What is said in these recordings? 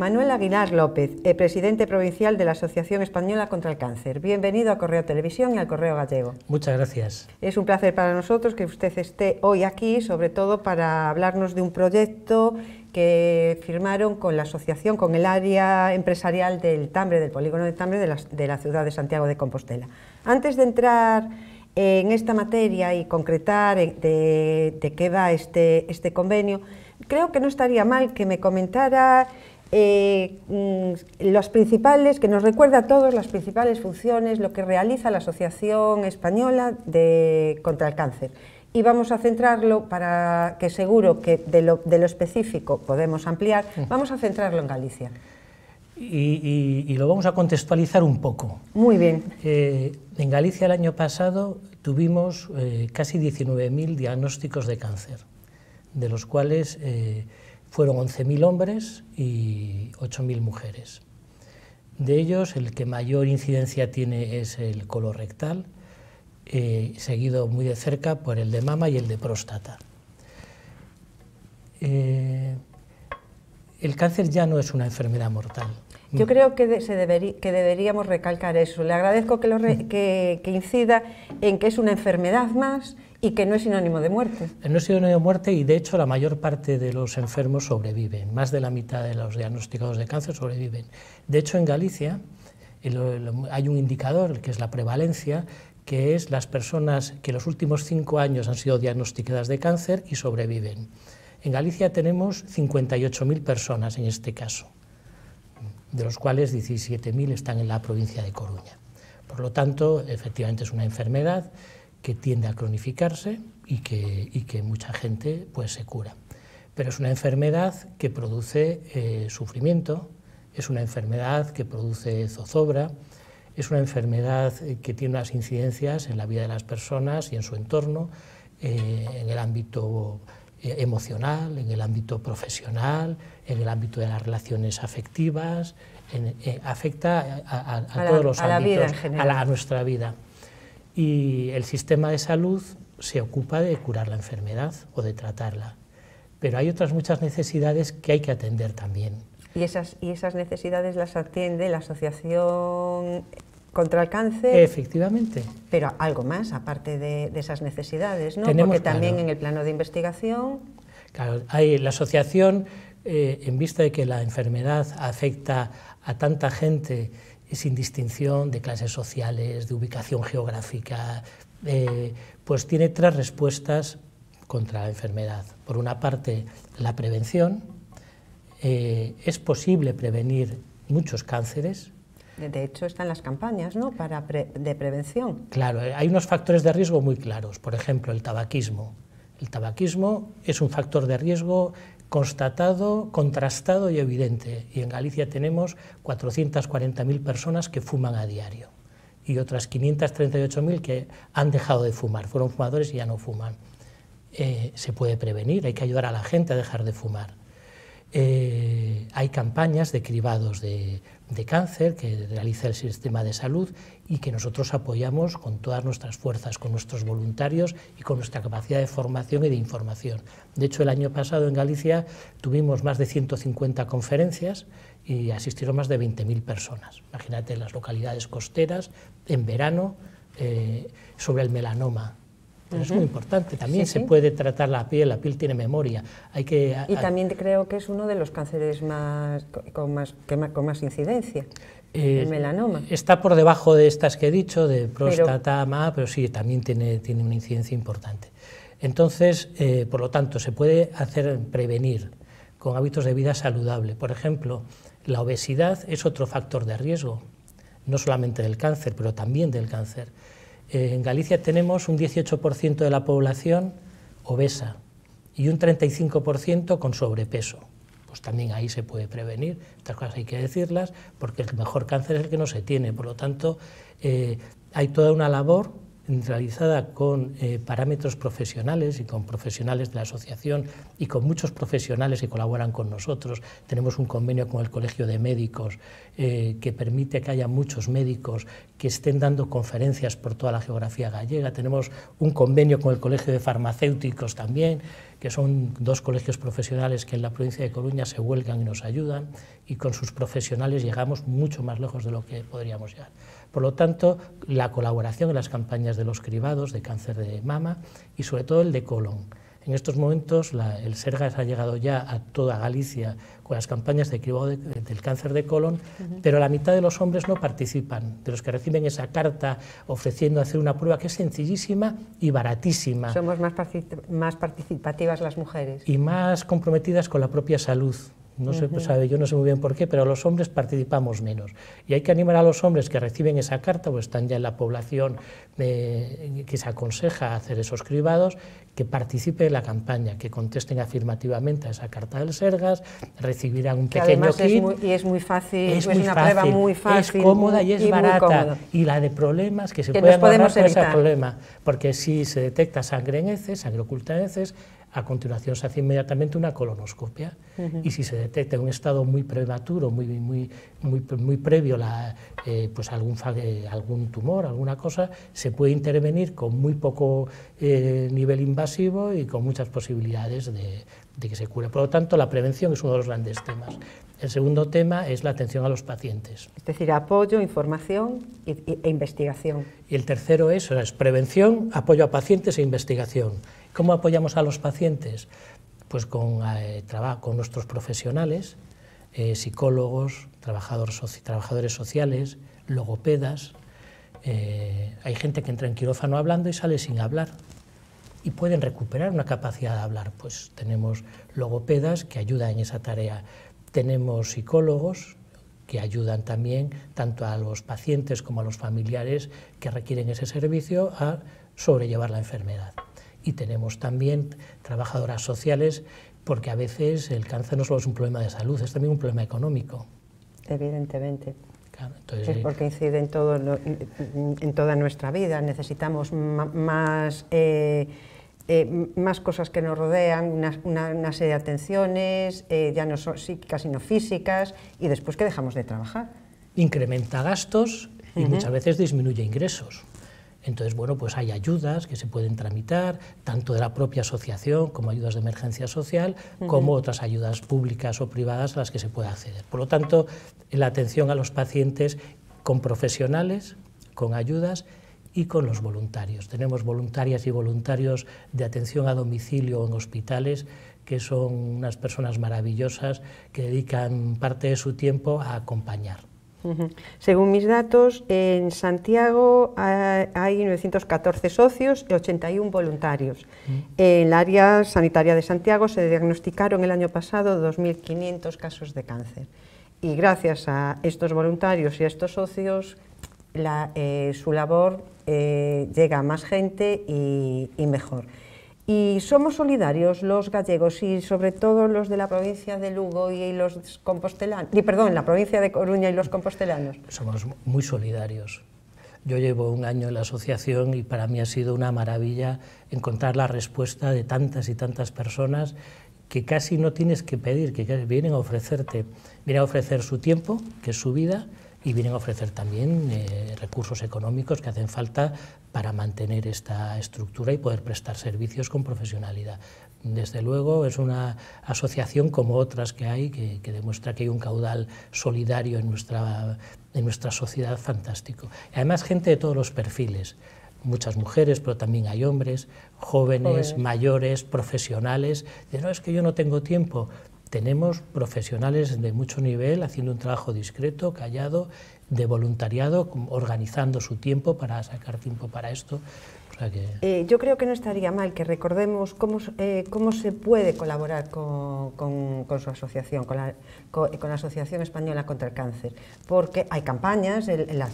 Manuel Aguilar López, eh, presidente provincial de la Asociación Española contra el Cáncer. Bienvenido a Correo Televisión y al Correo Gallego. Muchas gracias. Es un placer para nosotros que usted esté hoy aquí, sobre todo para hablarnos de un proyecto que firmaron con la asociación, con el área empresarial del Tambre, del polígono de Tambre de la, ciudad de Santiago de Compostela. Antes de entrar en esta materia y concretar de, de qué va este, este convenio, creo que no estaría mal que me comentara eh, mm, los principales, que nos recuerda a todos las principales funciones, lo que realiza la Asociación Española de, contra el Cáncer. Y vamos a centrarlo, para que seguro que de lo, específico podemos ampliar, mm. vamos a centrarlo en Galicia. Y, lo vamos a contextualizar un poco. Muy bien. Eh, en Galicia el año pasado tuvimos eh, casi 19.000 diagnósticos de cáncer, de los cuales fueron 11.000 hombres y 8.000 mujeres. De ellos, el que mayor incidencia tiene es el colorectal, eh, seguido muy de cerca por el de mama y el de próstata. Eh, el cáncer ya no es una enfermedad mortal. Yo creo que, se que deberíamos recalcar eso. Le agradezco que incida en que es una enfermedad más y que no es sinónimo de muerte. Eh, no es sinónimo de muerte y de hecho la mayor parte de los enfermos sobreviven, más de la mitad de los diagnosticados de cáncer sobreviven. De hecho en Galicia hay un indicador que es la prevalencia, que es las personas que en los últimos cinco años han sido diagnosticadas de cáncer y sobreviven. En Galicia tenemos 58.000 personas en este caso, de los cuales 17.000 están en la provincia de Coruña. Por lo tanto, efectivamente es una enfermedad que tiende a cronificarse y que, y que mucha gente pues, se cura. Pero es una enfermedad que produce eh, sufrimiento, es una enfermedad que produce zozobra, es una enfermedad eh, que tiene unas incidencias en la vida de las personas y en su entorno, eh, en el ámbito emocional, en el ámbito profesional, en el ámbito de las relaciones afectivas, afecta a, todos los ámbitos, la a, nuestra vida y el sistema de salud se ocupa de curar la enfermedad o de tratarla. Pero hay otras muchas necesidades que hay que atender también. ¿Y esas, y esas necesidades las atiende la Asociación contra el Cáncer? Efectivamente. Pero algo más, aparte de, esas necesidades, ¿no? Porque también en el plano de investigación... Claro, hay la asociación, eh, en vista de que la enfermedad afecta a tanta gente sin distinción de clases sociales, de ubicación geográfica, eh, pues tiene tres respuestas contra la enfermedad. Por una parte, la prevención. Eh, es posible prevenir muchos cánceres. De hecho, están las campañas ¿no? Para de prevención. Claro, eh, hay unos factores de riesgo muy claros. Por ejemplo, el tabaquismo. El tabaquismo es un factor de riesgo constatado, contrastado y evidente. Y en Galicia tenemos 440.000 personas que fuman a diario y otras 538.000 que han dejado de fumar, fueron fumadores y ya no fuman. Eh, se puede prevenir, hay que ayudar a la gente a dejar de fumar. Eh, hay campañas de cribados de, cáncer que realiza el sistema de salud y que nosotros apoyamos con todas nuestras fuerzas, con nuestros voluntarios y con nuestra capacidad de formación y de información. De hecho, el año pasado en Galicia tuvimos más de 150 conferencias y asistieron más de 20.000 personas. Imagínate las localidades costeras en verano eh, sobre el melanoma, es muy importante. También se puede tratar la piel, la piel tiene memoria. Hay que, y también creo que es uno de los cánceres más, con, más, que con más incidencia. Eh, el melanoma. Está por debajo de estas que he dicho, de próstata, pero, pero sí, también tiene, una incidencia importante. Entonces, eh, por lo tanto, se puede hacer prevenir con hábitos de vida saludable. Por ejemplo, la obesidad es otro factor de riesgo, no solamente del cáncer, pero también del cáncer. Eh, en Galicia tenemos un 18% de la población obesa y un 35% con sobrepeso. Pues también ahí se puede prevenir, estas cosas hay que decirlas, porque el mejor cáncer es el que no se tiene. Por lo tanto, eh, hay toda una labor realizada con eh, parámetros profesionales y con profesionales de la asociación y con muchos profesionales que colaboran con nosotros. Tenemos un convenio con el Colegio de Médicos eh, que permite que haya muchos médicos que estén dando conferencias por toda la geografía gallega. Tenemos un convenio con el Colegio de Farmacéuticos también, que son dos colegios profesionales que en la provincia de Coruña se huelgan y nos ayudan y con sus profesionales llegamos mucho más lejos de lo que podríamos llegar. Por lo tanto, la colaboración en las campañas de los cribados de cáncer de mama y sobre todo el de colon. En estos momentos el SERGAS ha llegado ya a toda Galicia con las campañas de cribado del cáncer de colon, pero la mitad de los hombres no participan, de los que reciben esa carta ofreciendo hacer una prueba que es sencillísima y baratísima. Somos más participativas las mujeres. Y más comprometidas con la propia salud. No yo no sé muy bien por qué, pero los hombres participamos menos. Y hay que animar a los hombres que reciben esa carta o están ya en la población eh, que se aconseja hacer esos cribados, que participe en la campaña, que contesten afirmativamente a esa carta del Sergas, recibirán un pequeño kit. Es y es muy fácil, es, una prueba muy fácil. Es cómoda y es barata. Y la de problemas que se puedan pueden ese problema. Porque si se detecta sangre en heces, sangre oculta en heces, a continuación se hace inmediatamente una colonoscopia y si se detecta un estado muy prematuro, muy, muy, muy, previo la, eh, pues algún, eh, algún tumor, alguna cosa, se puede intervenir con muy poco eh, nivel invasivo y con muchas posibilidades de, que se cure. Por lo tanto, la prevención es uno de los grandes temas. El segundo tema es la atención a los pacientes. Es decir, apoyo, información e, investigación. Y el tercero es, es prevención, apoyo a pacientes e investigación. ¿Cómo apoyamos a los pacientes? Pues con, eh, nuestros profesionales, eh, psicólogos, trabajadores, sociales, logopedas. Eh, hay gente que entra en quirófano hablando y sale sin hablar y pueden recuperar una capacidad de hablar. Pues tenemos logopedas que ayudan en esa tarea, tenemos psicólogos que ayudan también tanto a los pacientes como a los familiares que requieren ese servicio a sobrellevar la enfermedad y tenemos también trabajadoras sociales porque a veces el cáncer no solo es un problema de salud, es también un problema económico. Evidentemente. Eh, porque incide en, todo en toda nuestra vida. Necesitamos más, eh, eh, más cosas que nos rodean, una, una, serie de atenciones, ya no son psíquicas sino físicas, y después que dejamos de trabajar. Incrementa gastos y muchas veces disminuye ingresos. Entonces, bueno, pues hay ayudas que se pueden tramitar, tanto de la propia asociación como ayudas de emergencia social, como otras ayudas públicas o privadas a las que se puede acceder. Por lo tanto, la atención a los pacientes con profesionales, con ayudas y con los voluntarios. Tenemos voluntarias y voluntarios de atención a domicilio en hospitales que son unas personas maravillosas que dedican parte de su tiempo a acompañar. Según mis datos, en Santiago hay 914 socios y 81 voluntarios. En el área sanitaria de Santiago se diagnosticaron el año pasado 2.500 casos de cáncer. Y gracias a estos voluntarios y a estos socios, eh, su labor eh, llega a más gente y mejor. Y somos solidarios los gallegos y sobre todo los de la provincia de Lugo y los compostelanos, y perdón, la provincia de Coruña y los compostelanos. Somos muy solidarios. Yo llevo un año en la asociación y para mí ha sido una maravilla encontrar la respuesta de tantas y tantas personas que casi no tienes que pedir, que vienen a ofrecerte, vienen a ofrecer su tiempo, que es su vida, y vienen a ofrecer también eh, recursos económicos que hacen falta para mantener esta estructura y poder prestar servicios con profesionalidad. Desde luego es una asociación como otras que hay que, demuestra que hay un caudal solidario en nuestra, en nuestra sociedad fantástico. Además gente de todos los perfiles, muchas mujeres, pero también hay hombres, jóvenes, mayores, profesionales. De no, es que yo no tengo tiempo. Tenemos profesionales de mucho nivel haciendo un trabajo discreto, callado, de voluntariado, organizando su tiempo para sacar tiempo para esto. Eh, yo creo que no estaría mal que recordemos cómo, eh, cómo se puede colaborar con, su asociación, con la, eh, con la, Asociación Española contra el Cáncer, porque hay campañas,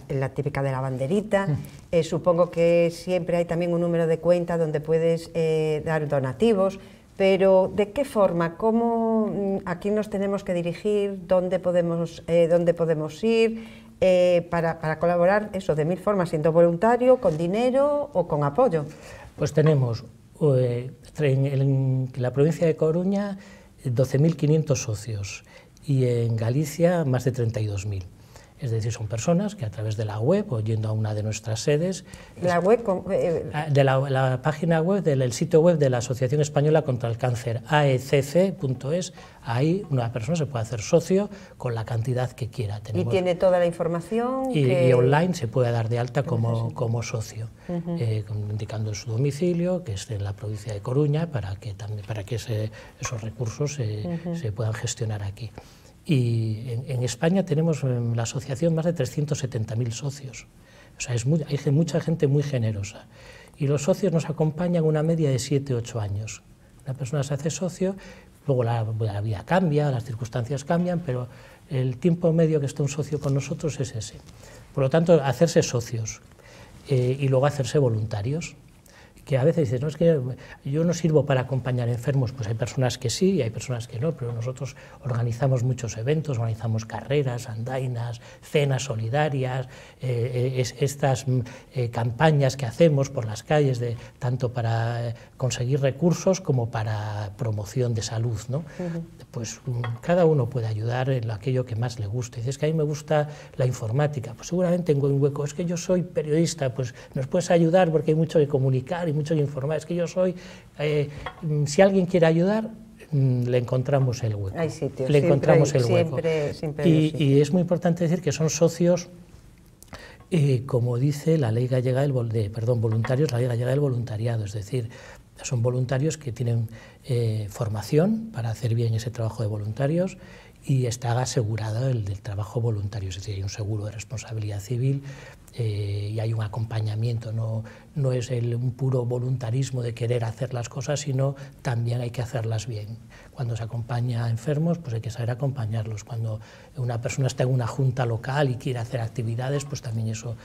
la, típica de la banderita, mm. supongo que siempre hay también un número de cuenta donde puedes dar donativos. Pero ¿de qué forma? ¿Cómo mm, quién nos tenemos que dirigir? ¿Dónde podemos, eh, dónde podemos ir? Eh, para, colaborar, eso, de mil formas, siendo voluntario, con dinero o con apoyo. Pues tenemos eh, en, la provincia de Coruña 12.500 socios y en Galicia más de 32.000. Es decir, son personas que a través de la web o yendo a una de nuestras sedes. ¿La web? Eh, ah, de la, página web, del sitio web de la Asociación Española contra el Cáncer, aecc.es. Ahí una persona se puede hacer socio con la cantidad que quiera. tener. y tiene toda la información. Y, online se puede dar de alta como, socio, eh, indicando su domicilio, que esté en la provincia de Coruña, para que, para que esos recursos se puedan gestionar aquí. Y en, España tenemos en em, la asociación más de 370.000 socios. O sea, hay mucha gente muy generosa. Y los socios nos acompañan una media de 7-8 años. Una persona se hace socio, luego la, vida cambia, las circunstancias cambian, pero el tiempo medio que está un socio con nosotros es ese. Por lo tanto, hacerse socios eh, y luego hacerse voluntarios que a veces dices, no, es que yo no sirvo para acompañar enfermos, pues hay personas que sí y hay personas que no, pero nosotros organizamos muchos eventos, organizamos carreras, andainas, cenas solidarias, eh, eh, estas mm, eh, campañas que hacemos por las calles, de, tanto para conseguir recursos como para promoción de salud. ¿no? Pues mm, cada uno puede ayudar en aquello que más le guste. Dices que a mí me gusta la informática, pues seguramente tengo un hueco, es que yo soy periodista, pues nos puedes ayudar porque hay mucho que comunicar muchos informar. es que yo soy, eh, mm, si alguien quiere ayudar, mm, le encontramos el hueco. le encontramos el hueco. y, es muy importante decir que son socios, eh, como dice la ley gallega del de, perdón, voluntarios, la ley gallega del voluntariado, es decir, son voluntarios que tienen eh, formación para hacer bien ese trabajo de voluntarios y está asegurado el del trabajo voluntario, es decir, hay un seguro de responsabilidad civil eh, y hay un acompañamiento, no, es un puro voluntarismo de querer hacer las cosas, sino también hay que hacerlas bien. Cuando se acompaña a enfermos, pues hay que saber acompañarlos. Cuando una persona está en una junta local y quiere hacer actividades, pues también eso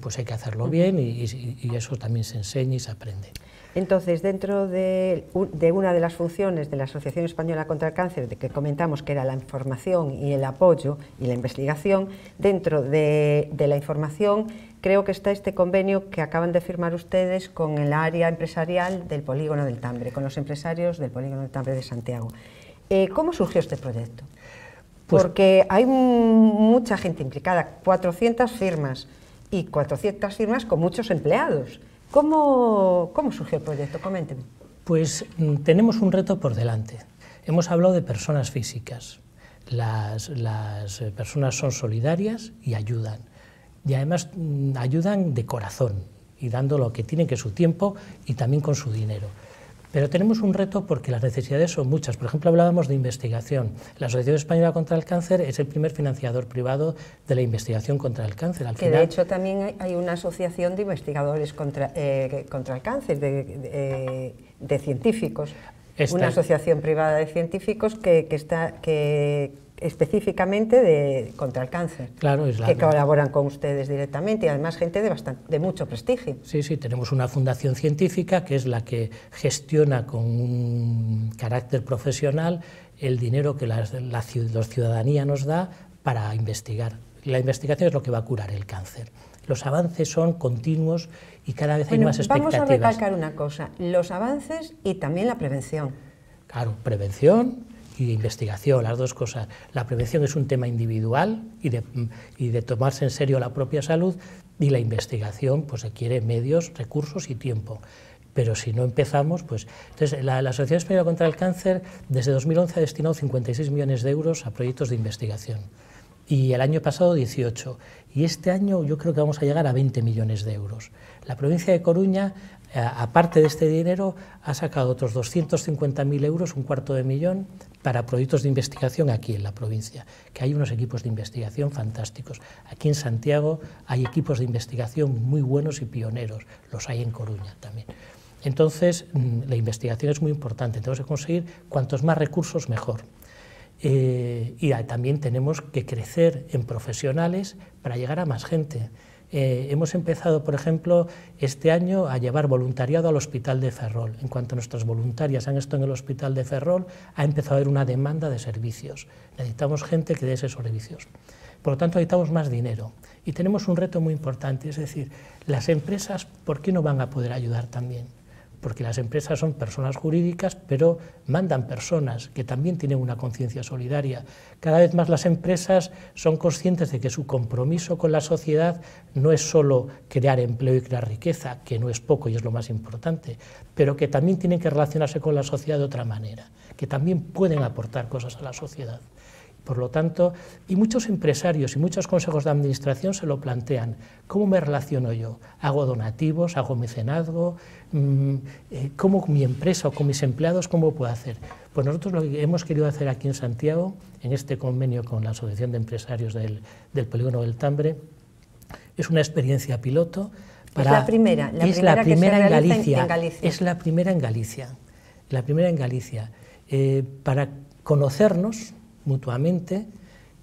pues hay que hacerlo bien y eso también se enseña y se aprende. Entonces, dentro de, una de las funciones de la Asociación Española contra el Cáncer, de que comentamos que era la información y el apoyo y la investigación, dentro de, la información creo que está este convenio que acaban de firmar ustedes con el área empresarial del Polígono del Tambre, con los empresarios del Polígono del Tambre de Santiago. Eh, ¿Cómo surgió este proyecto? Pues Porque hay mucha gente implicada, 400 firmas y 400 firmas con muchos empleados. ¿Cómo, ¿Cómo surgió el proyecto? Coménteme. Pues mm, tenemos un reto por delante. Hemos hablado de personas físicas. Las, las eh, personas son solidarias y ayudan. Y además mm, ayudan de corazón y dando lo que tienen que su tiempo y también con su dinero. Pero tenemos un reto porque las necesidades son muchas. Por ejemplo, hablábamos de investigación. La Asociación Española contra el Cáncer es el primer financiador privado de la investigación contra el cáncer. Al que de hecho también hay una asociación de investigadores contra, eh, contra el cáncer, de, de, científicos. Una asociación privada de científicos que, que está, que, específicamente de, contra el cáncer, claro, es la que colaboran con ustedes directamente y además gente de, bastante, de mucho prestigio. Sí, sí, tenemos una fundación científica que es la que gestiona con un carácter profesional el dinero que la, ciudadanía nos da para investigar. La investigación es lo que va a curar el cáncer los avances son continuos y cada vez hay más expectativas. Vamos a recalcar una cosa, los avances y también la prevención. Claro, prevención, y investigación, las dos cosas. La prevención es un tema individual y de, tomarse en serio la propia salud y la investigación pues requiere medios, recursos y tiempo pero si no empezamos, pues... Entonces, la, la, Asociación Española contra el Cáncer desde 2011 ha destinado 56 millones de euros a proyectos de investigación y el año pasado 18. Y este año yo creo que vamos a llegar a 20 millones de euros. La provincia de Coruña, eh, aparte de este dinero, ha sacado otros 250.000 euros, un cuarto de millón, para proyectos de investigación aquí en la provincia, que hay unos equipos de investigación fantásticos. Aquí en Santiago hay equipos de investigación muy buenos y pioneros, los hay en Coruña también. Entonces, mm, la investigación es muy importante, tenemos que conseguir cuantos más recursos mejor. Eh, y también tenemos que crecer en profesionales para llegar a más gente. Eh, hemos empezado, por ejemplo, este año a llevar voluntariado al Hospital de Ferrol. En cuanto a nuestras voluntarias han estado en el Hospital de Ferrol, ha empezado a haber una demanda de servicios. Necesitamos gente que dé esos servicios. Por lo tanto, necesitamos más dinero. Y tenemos un reto muy importante, es decir, las empresas, ¿por qué no van a poder ayudar también? porque las empresas son personas jurídicas, pero mandan personas que también tienen una conciencia solidaria. Cada vez más las empresas son conscientes de que su compromiso con la sociedad no es solo crear empleo y crear riqueza, que no es poco y es lo más importante, pero que también tienen que relacionarse con la sociedad de otra manera, que también pueden aportar cosas a la sociedad. Por lo tanto, y muchos empresarios y muchos consejos de administración se lo plantean, ¿cómo me relaciono yo? ¿Hago donativos? ¿Hago mecenazgo? Mm, eh, ¿Cómo mi empresa o con mis empleados, cómo puedo hacer? Pues nosotros lo que hemos querido hacer aquí en Santiago, en este convenio con la Asociación de Empresarios del, Polígono del Tambre, es una experiencia piloto. Para, es la primera, la es primera, la primera en, Galicia, Es la primera en Galicia. La primera en Galicia. Eh, para conocernos, mutuamente,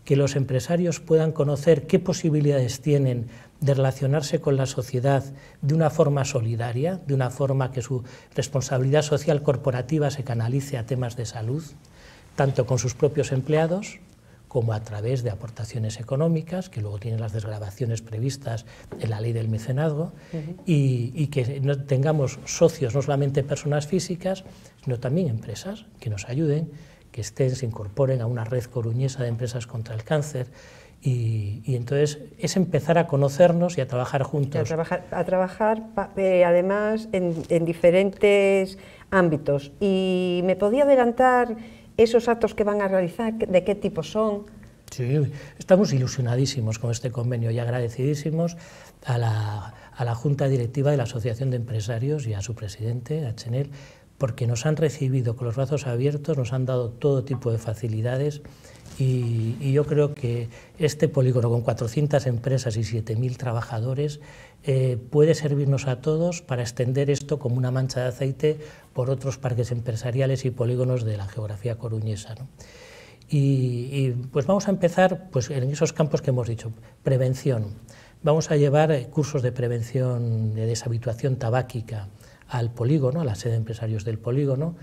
que los empresarios puedan conocer qué posibilidades tienen de relacionarse con la sociedad de una forma solidaria, de una forma que su responsabilidad social corporativa se canalice a temas de salud, tanto con sus propios empleados como a través de aportaciones económicas, que luego tienen las desgravaciones previstas en la ley del mecenazgo, y, que tengamos socios, no solamente personas físicas, sino también empresas que nos ayuden que estén, se incorporen a una red coruñesa de empresas contra el cáncer. Y, entonces es empezar a conocernos y a trabajar juntos. A trabajar, a trabajar eh, además en, diferentes ámbitos. ¿Y me podía adelantar esos actos que van a realizar? ¿De qué tipo son? Sí, estamos ilusionadísimos con este convenio y agradecidísimos a la, a la Junta Directiva de la Asociación de Empresarios y a su presidente, a Chenel, porque nos han recibido con los brazos abiertos, nos han dado todo tipo de facilidades y, yo creo que este polígono con 400 empresas y 7.000 trabajadores eh, puede servirnos a todos para extender esto como una mancha de aceite por otros parques empresariales y polígonos de la geografía coruñesa. Y, pues vamos a empezar pues, en esos campos que hemos dicho, prevención. Vamos a llevar eh, cursos de prevención de deshabituación tabáquica, al polígono, a la sede de empresarios del polígono,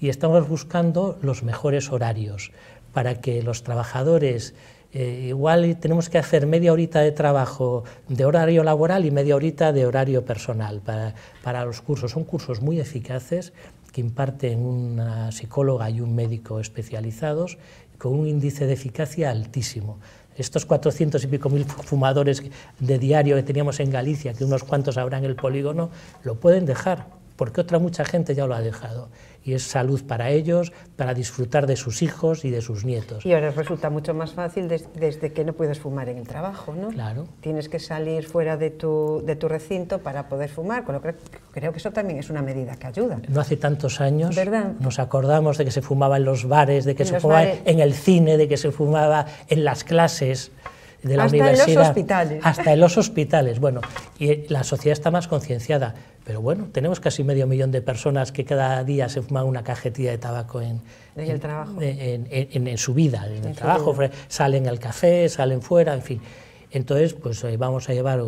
y estamos buscando los mejores horarios para que los trabajadores, eh, igual tenemos que hacer media horita de trabajo de horario laboral y media horita de horario personal para, para los cursos. Son cursos muy eficaces que imparten una psicóloga y un médico especializados con un índice de eficacia altísimo estos 400 y pico mil fumadores de diario que teníamos en Galicia, que unos cuantos habrá en el polígono, lo pueden dejar porque otra mucha gente ya lo ha dejado. Y es salud para ellos, para disfrutar de sus hijos y de sus nietos. Y ahora resulta mucho más fácil desde que no puedes fumar en el trabajo, ¿no? Claro. Tienes que salir fuera de tu, de tu recinto para poder fumar, con creo que eso también es una medida que ayuda. No hace tantos años nos acordamos de que se fumaba en los bares, de que se fumaba en el cine, de que se fumaba en las clases hasta en los hospitales. Hasta en los hospitales. Bueno, y la sociedad está más concienciada. Pero bueno, tenemos casi medio millón de personas que cada día se fuman una cajetilla de tabaco en, el trabajo? en, su vida, en, el trabajo. Salen al café, salen fuera, en fin. Entonces, pues eh, vamos a llevar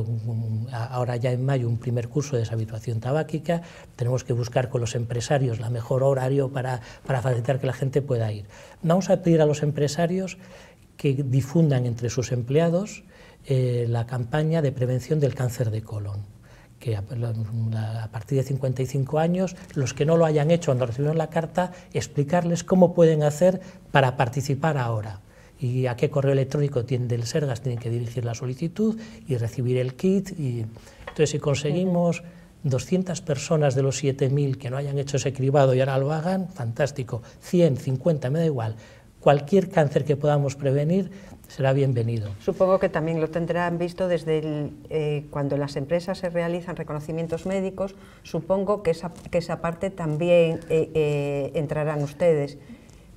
ahora ya en mayo un primer curso de deshabituación tabáquica. Tenemos que buscar con los empresarios la mejor horario para, para facilitar que la gente pueda ir. Vamos a pedir a los empresarios que difundan entre sus empleados eh, la campaña de prevención del cáncer de colon que a, partir de 55 años, los que no lo hayan hecho cuando recibieron la carta, explicarles cómo pueden hacer para participar ahora y a qué correo electrónico tiene SERGAS tienen que dirigir la solicitud y recibir el kit. Y, entonces, si conseguimos 200 personas de los 7.000 que no hayan hecho ese cribado y ahora lo hagan, fantástico. 100, 50, me da igual cualquier cáncer que podamos prevenir será bienvenido. Supongo que también lo tendrán visto desde el, eh, cuando las empresas se realizan reconocimientos médicos, supongo que esa, parte también eh, eh, entrarán ustedes,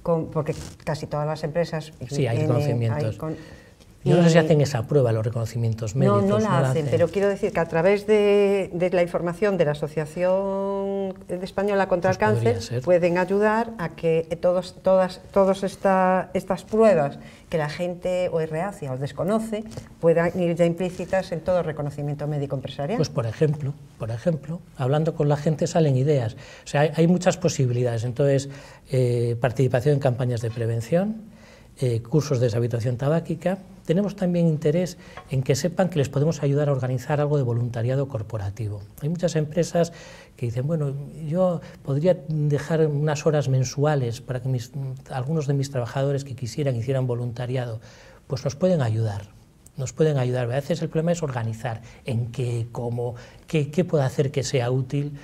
con, porque casi todas las empresas... Sí, hay reconocimientos. no sé si hacen esa prueba los reconocimientos médicos. No, no la, hacen, pero quiero decir que a través de la información de la asociación de Española contra el pues Cáncer pueden ayudar a que todos, todas, estas pruebas que la gente o es o desconoce puedan ir ya implícitas en todo reconocimiento médico empresarial. Pues por ejemplo, por ejemplo, hablando con la gente salen ideas. O sea, hay, muchas posibilidades. Entonces, eh, participación en campañas de prevención, eh, cursos de deshabitación tabáquica, tenemos también interés en que sepan que les podemos ayudar a organizar algo de voluntariado corporativo. Hay muchas empresas que dicen, bueno, yo podría dejar unas horas mensuales para que algunos de mis trabajadores que quisieran hicieran voluntariado, pues nos pueden ayudar. Nos pueden ayudar. A veces el problema es organizar en qué, cómo, qué, qué hacer que sea útil.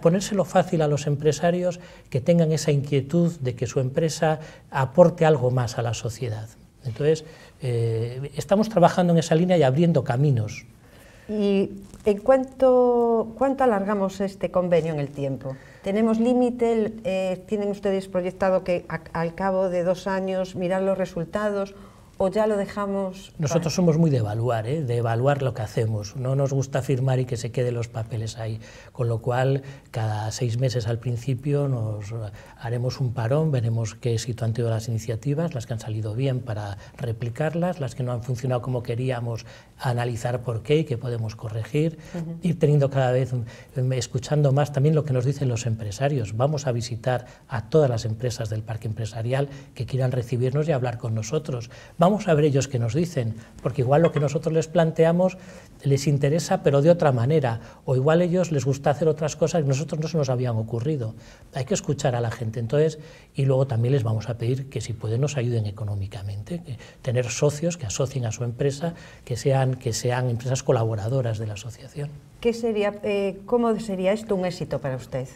Ponérselo fácil a los empresarios que tengan esa inquietud de que su empresa aporte algo más a la sociedad. Entonces, eh, estamos trabajando en esa línea y abriendo caminos. ¿Y en cuánto, cuánto alargamos este convenio en el tiempo? ¿Tenemos límite? Eh, ¿Tienen ustedes proyectado que al cabo de dos años mirar los resultados o pues ya lo dejamos... Nosotros somos muy de evaluar, ¿eh? de evaluar lo que hacemos. No nos gusta firmar y que se queden los papeles ahí. Con lo cual, cada seis meses al principio nos haremos un parón, veremos qué éxito han tenido las iniciativas, las que han salido bien para replicarlas, las que no han funcionado como queríamos, analizar por qué y qué podemos corregir, ir teniendo cada vez, mm, escuchando más también lo que nos dicen los empresarios. Vamos a visitar a todas las empresas del parque empresarial que quieran recibirnos y hablar con nosotros. Vamos vamos a ver ellos qué nos dicen, porque igual lo que nosotros les planteamos les interesa, pero de otra manera, o igual ellos les gusta hacer otras cosas que nosotros no se nos habían ocurrido. Hay que escuchar a la gente, entonces, y luego también les vamos a pedir que si pueden nos ayuden económicamente, tener socios que asocien a su empresa, que sean, que sean empresas colaboradoras de la asociación. ¿Qué sería, eh, ¿Cómo sería esto un éxito para usted?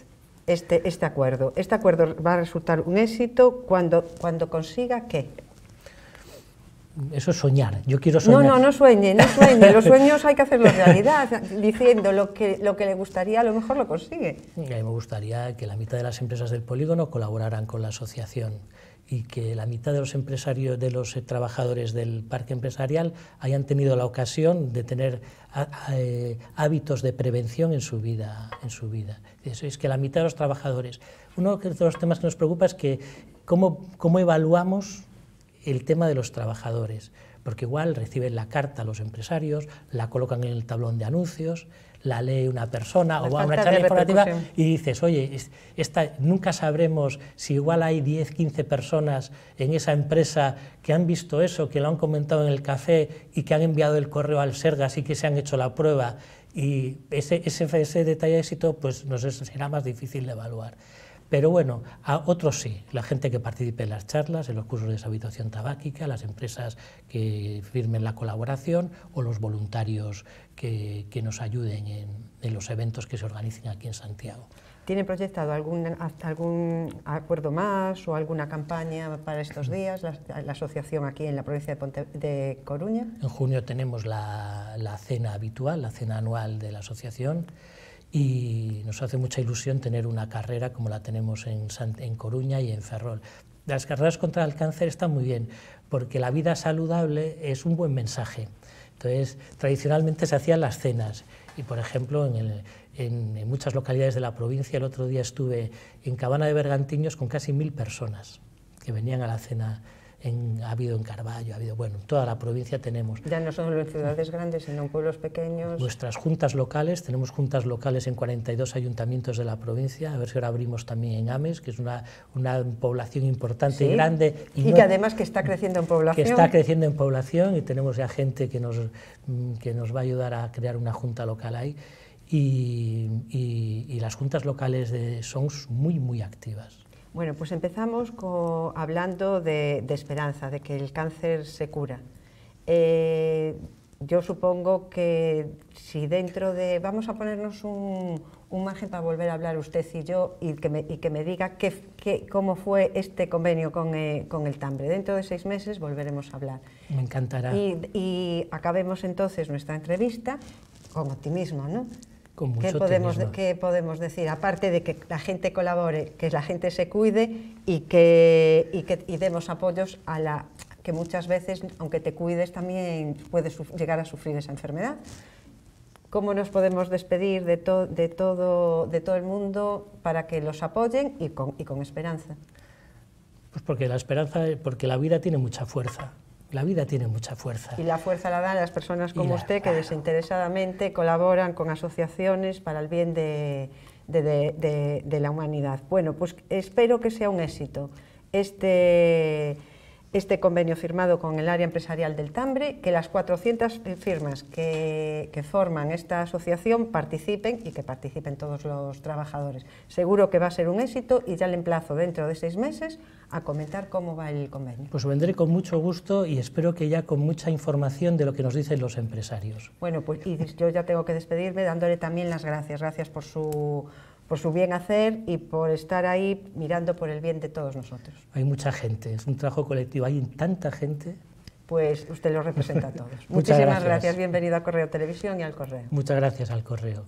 Este, este acuerdo. ¿Este acuerdo va a resultar un éxito cuando, cuando consiga qué? eso es soñar. Yo quiero soñar. No, no, no sueñe, no sueñe. Los sueños hay que hacerlos realidad, diciendo lo que, lo que le gustaría, a lo mejor lo consigue. A mí me gustaría que la mitad de las empresas del polígono colaboraran con la asociación y que la mitad de los empresarios, de los eh, trabajadores del parque empresarial hayan tenido la ocasión de tener eh, hábitos de prevención en su vida, en su vida. Eso es que la mitad de los trabajadores. Uno de los temas que nos preocupa es que cómo, cómo evaluamos el tema de los trabajadores, porque igual reciben la carta los empresarios, la colocan en el tablón de anuncios, la lee una persona o va a una charla informativa y dices, oye, nunca sabremos si igual hay 10, 15 personas en esa empresa que han visto eso, que lo han comentado en el café y que han enviado el correo al Sergas y que se han hecho la prueba. Y ese, detalle de éxito pues nos será más difícil de evaluar. Pero bueno, a otros sí, la gente que participe en las charlas, en los cursos de deshabitación tabáquica, las empresas que firmen la colaboración o los voluntarios que, que nos ayuden en, los eventos que se organicen aquí en Santiago. ¿Tiene proyectado algún, algún acuerdo más o alguna campaña para estos días la, asociación aquí en la provincia de, Ponte, de Coruña? En junio tenemos la, la cena habitual, la cena anual de la asociación y nos hace mucha ilusión tener una carrera como la tenemos en, en Coruña y en Ferrol. Las carreras contra el cáncer están muy bien, porque la vida saludable es un buen mensaje. Entonces, tradicionalmente se hacían las cenas y, por ejemplo, en, en, muchas localidades de la provincia, el otro día estuve en Cabana de Bergantiños con casi mil personas que venían a la cena ha habido en Carballo, ha habido, bueno, toda la provincia tenemos. Ya no solo en ciudades grandes, sino en pueblos pequeños. Nuestras juntas locales, tenemos juntas locales en 42 ayuntamientos de la provincia, a ver si ahora abrimos también en Ames, que es una, población importante y grande. Y, que además que está creciendo en población. Que está creciendo en población y tenemos ya gente que nos, mm, que nos va a ayudar a crear una junta local ahí. Y, las juntas locales son muy, muy activas. Bueno, pues empezamos hablando de, esperanza, de que el cáncer se cura. Eh, yo supongo que si dentro de... Vamos a ponernos un, un, margen para volver a hablar usted y yo y que me, y que me diga cómo fue este convenio con, eh, con, el Tambre. Dentro de seis meses volveremos a hablar. Me encantará. Y, y acabemos entonces nuestra entrevista con optimismo, ¿no? ¿Qué podemos, podemos decir? Aparte de que la gente colabore, que la gente se cuide y que, y demos apoyos a la que muchas veces, aunque te cuides, también puedes llegar a sufrir esa enfermedad. ¿Cómo nos podemos despedir de, de, todo, de todo el mundo para que los apoyen y con, y con esperanza? Pues porque la esperanza, porque la vida tiene mucha fuerza. La vida tiene mucha fuerza. Y la fuerza la dan las personas como usted que desinteresadamente colaboran con asociaciones para el bien de, de la humanidad. Bueno, pues espero que sea un éxito este este convenio firmado con el área empresarial del Tambre, que las 400 eh, firmas que, forman esta asociación participen y que participen todos los trabajadores. Seguro que va a ser un éxito y ya le emplazo dentro de seis meses a comentar cómo va el convenio. Pues vendré con mucho gusto y espero que ya con mucha información de lo que nos dicen los empresarios. Bueno, pues yo ya tengo que despedirme dándole también las gracias. Gracias por su por su bien hacer y por estar ahí mirando por el bien de todos nosotros. Hay mucha gente, es un trabajo colectivo, hay tanta gente. Pues usted lo representa a todos. Muchísimas gracias. Bienvenido a Correo Televisión y al Correo. Muchas gracias al Correo.